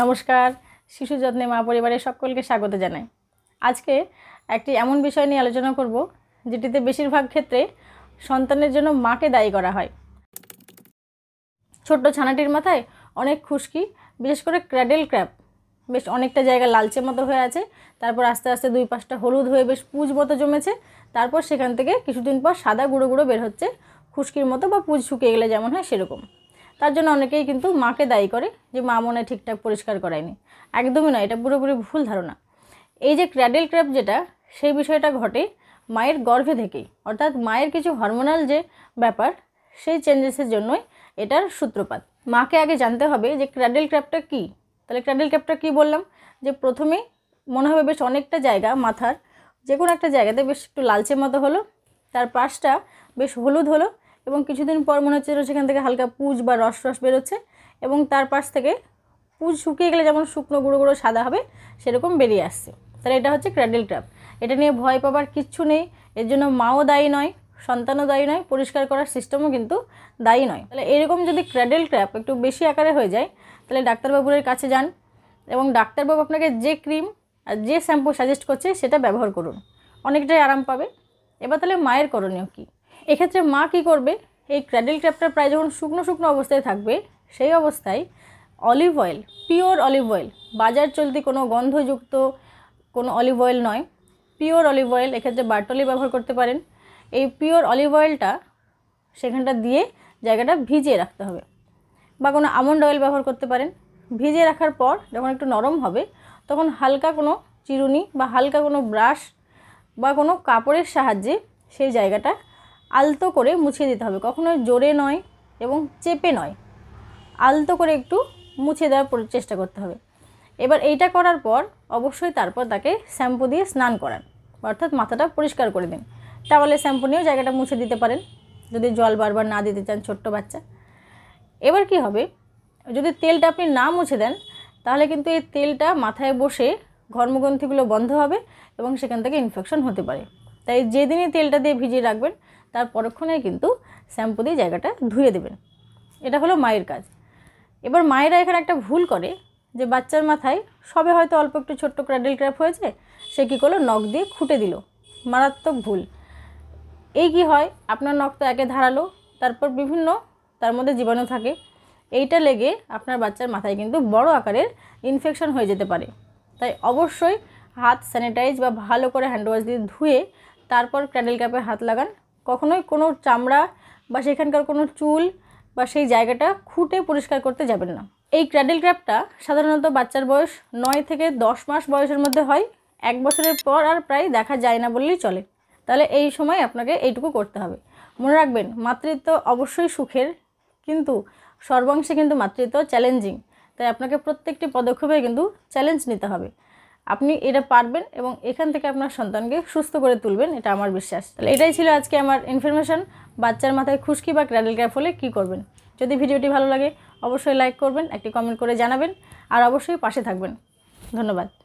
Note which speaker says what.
Speaker 1: নমস্কার শিশু যত্নে মা পরিবারের সকলকে স্বাগত জানাই আজকে একটি এমন বিষয় নিয়ে আলোচনা করব যেটিতে বেশিরভাগ ক্ষেত্রে সন্তানের জন্য মাকে দায়ী করা হয় ছোট্ট ছানাটির মাথায় অনেক খুশকি বিশেষ করে ক্র্যাডেল ক্র্যাপ বেশ অনেকটা জায়গা লালচে মতো হয়ে আছে তারপর আস্তে আস্তে দুই পাশটা হলুদ হয়ে বেশ পুজ মতো জমেছে তারপর সেখান থেকে কিছুদিন পর সাদা গুঁড়ো গুঁড়ো বের হচ্ছে খুশকির মতো বা পুজ শুকিয়ে গেলে যেমন হয় সেরকম তার জন্য অনেকেই কিন্তু মাকে দায়ী করে যে মা মনে ঠিকঠাক পরিষ্কার করায়নি একদমই নয় এটা পুরোপুরি ভুল ধারণা এই যে ক্র্যাডেল ক্র্যাপ যেটা সেই বিষয়টা ঘটে মায়ের গর্ভে থেকেই অর্থাৎ মায়ের কিছু হরমোনাল যে ব্যাপার সেই চেঞ্জেসের জন্যই এটার সূত্রপাত মাকে আগে জানতে হবে যে ক্র্যাডেল ক্র্যাপটা কী তাহলে ক্র্যাডেল ক্র্যাপটা কী বললাম যে প্রথমে মনে হবে বেশ অনেকটা জায়গা মাথার যে কোনো একটা জায়গাতে বেশ একটু লালচে মতো হলো তার পাশটা বেশ হলুদ হলো এবং কিছুদিন পর মনে হচ্ছে সেখান থেকে হালকা পুজ বা রস রস বেরোচ্ছে এবং তার পাশ থেকে পুজ শুকিয়ে গেলে যেমন শুকনো গুঁড়ো গুঁড়ো সাদা হবে সেরকম বেরিয়ে আসছে তাহলে এটা হচ্ছে ক্র্যাডেল ট্র্যাপ এটা নিয়ে ভয় পাবার কিচ্ছু নেই এর জন্য মাও দায়ী নয় সন্তানও দায়ী নয় পরিষ্কার করার সিস্টেমও কিন্তু দায়ী নয় তাহলে এরকম যদি ক্র্যাডেল ট্র্যাপ একটু বেশি আকারে হয়ে যায় তাহলে ডাক্তারবাবুরের কাছে যান এবং ডাক্তারবাবু আপনাকে যে ক্রিম আর যে শ্যাম্পু সাজেস্ট করছে সেটা ব্যবহার করুন অনেকটাই আরাম পাবে এবার তাহলে মায়ের করণীয় কী এক্ষেত্রে মা কি করবে এই ক্র্যাডেল ক্র্যাপটার প্রায় যখন শুকনো শুকনো অবস্থায় থাকবে সেই অবস্থায় olive oil pure olive oil বাজার চলতি কোনো গন্ধযুক্ত কোনো অলিভ অয়েল নয় পিওর অলিভ অয়েল এক্ষেত্রে বার্টলি ব্যবহার করতে পারেন এই পিওর অলিভ অয়েলটা সেখানটা দিয়ে জায়গাটা ভিজিয়ে রাখতে হবে বা কোনো আমন্ড অয়েল ব্যবহার করতে পারেন ভিজিয়ে রাখার পর যখন একটু নরম হবে তখন হালকা কোনো চিরুনি বা হালকা কোনো ব্রাশ বা কোনো কাপড়ের সাহায্যে সেই জায়গাটা আলতো করে মুছে দিতে হবে কখনো জোরে নয় এবং চেপে নয় আলতো করে একটু মুছে দেওয়ার চেষ্টা করতে হবে এবার এইটা করার পর অবশ্যই তারপর তাকে শ্যাম্পু দিয়ে স্নান করান অর্থাৎ মাথাটা পরিষ্কার করে দিন টাওয়ালে শ্যাম্পু নিয়েও জায়গাটা মুছে দিতে পারেন যদি জল বারবার না দিতে চান ছোট্ট বাচ্চা এবার কি হবে যদি তেলটা আপনি না মুছে দেন তাহলে কিন্তু এই তেলটা মাথায় বসে ঘর্মগ্রন্থিগুলো বন্ধ হবে এবং সেখান থেকে ইনফেকশন হতে পারে তাই যেদিনই তেলটা দিয়ে ভিজিয়ে রাখবেন তার পরক্ষণে কিন্তু শ্যাম্পু দিয়ে জায়গাটা ধুয়ে দেবেন এটা হলো মায়ের কাজ এবার মায়েরা এখানে একটা ভুল করে যে বাচ্চার মাথায় সবে হয়তো অল্প একটু ছোট্ট ক্র্যাডেল ক্র্যাপ হয়েছে সে কী করলো নখ দিয়ে খুঁটে দিল মারাত্মক ভুল এই কি হয় আপনার নখ তো একে ধারালো তারপর বিভিন্ন তার মধ্যে জীবাণু থাকে এইটা লেগে আপনার বাচ্চার মাথায় কিন্তু বড় আকারের ইনফেকশন হয়ে যেতে পারে তাই অবশ্যই হাত স্যানিটাইজ বা ভালো করে হ্যান্ড ওয়াশ দিয়ে ধুয়ে তারপর ক্র্যাডেল ক্যাপে হাত লাগান কখনোই কোনো চামড়া বা সেখানকার কোনো চুল বা সেই জায়গাটা খুঁটে পরিষ্কার করতে যাবেন না এই ক্র্যাডেল ক্র্যাপটা সাধারণত বাচ্চার বয়স নয় থেকে দশ মাস বয়সের মধ্যে হয় এক বছরের পর আর প্রায় দেখা যায় না বললেই চলে তাহলে এই সময় আপনাকে এইটুকু করতে হবে মনে রাখবেন মাতৃত্ব অবশ্যই সুখের কিন্তু সর্বাংশে কিন্তু মাতৃত্ব চ্যালেঞ্জিং তাই আপনাকে প্রত্যেকটি পদক্ষেপে কিন্তু চ্যালেঞ্জ নিতে হবে আপনি এটা পারবেন এবং এখান থেকে আপনার সন্তানকে সুস্থ করে তুলবেন এটা আমার বিশ্বাস তাহলে এটাই ছিল আজকে আমার ইনফরমেশান বাচ্চার মাথায় খুশকি বা ক্র্যাডেল ক্যাপ হলে কী করবেন যদি ভিডিওটি ভালো লাগে অবশ্যই লাইক করবেন একটি কমেন্ট করে জানাবেন আর অবশ্যই পাশে থাকবেন ধন্যবাদ